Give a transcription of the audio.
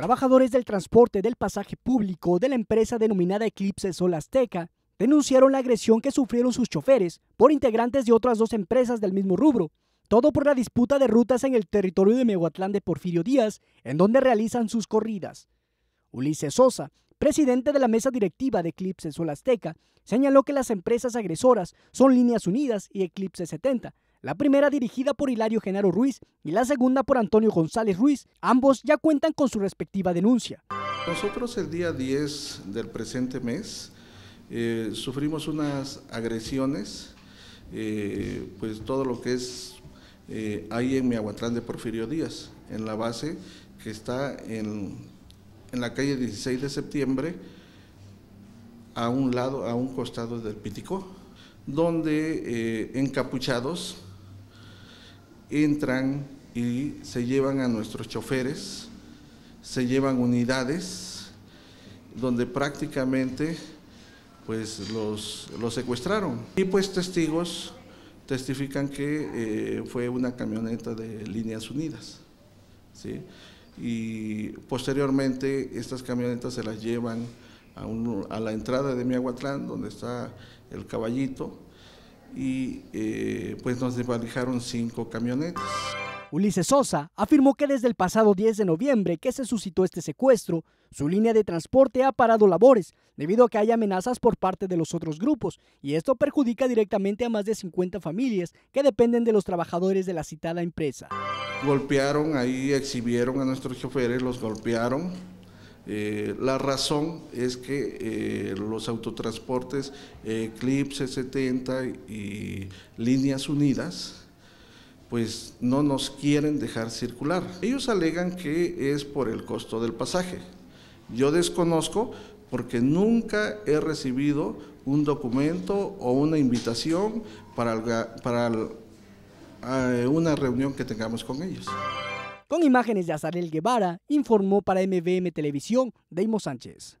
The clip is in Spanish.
Trabajadores del transporte del pasaje público de la empresa denominada Eclipse Sol Azteca denunciaron la agresión que sufrieron sus choferes por integrantes de otras dos empresas del mismo rubro, todo por la disputa de rutas en el territorio de Mehuatlán de Porfirio Díaz, en donde realizan sus corridas. Ulises Sosa, presidente de la mesa directiva de Eclipse Sol Azteca, señaló que las empresas agresoras son Líneas Unidas y Eclipse 70, la primera dirigida por Hilario Genaro Ruiz y la segunda por Antonio González Ruiz. Ambos ya cuentan con su respectiva denuncia. Nosotros el día 10 del presente mes eh, sufrimos unas agresiones, eh, pues todo lo que es eh, ahí en Miahuatlán de Porfirio Díaz, en la base que está en, la calle 16 de septiembre, a un lado, a un costado del Pitico, donde encapuchados entran y se llevan a nuestros choferes, se llevan unidades donde prácticamente pues los, secuestraron. Y pues testigos testifican que eh, fue una camioneta de líneas unidas. Y posteriormente estas camionetas se las llevan a, a la entrada de Miahuatlán, donde está el caballito, y eh, pues nos desvalijaron cinco camionetas. Ulises Sosa afirmó que desde el pasado 10 de noviembre que se suscitó este secuestro, su línea de transporte ha parado labores debido a que hay amenazas por parte de los otros grupos y esto perjudica directamente a más de 50 familias que dependen de los trabajadores de la citada empresa. Golpearon, ahí exhibieron a nuestros choferes, los golpearon, eh, la razón es que eh, los autotransportes Eclipse eh, 70 y Líneas Unidas pues no nos quieren dejar circular. Ellos alegan que es por el costo del pasaje. Yo desconozco porque nunca he recibido un documento o una invitación para una reunión que tengamos con ellos. Con imágenes de Azarel Guevara, informó para MVM Televisión Deimo Sánchez.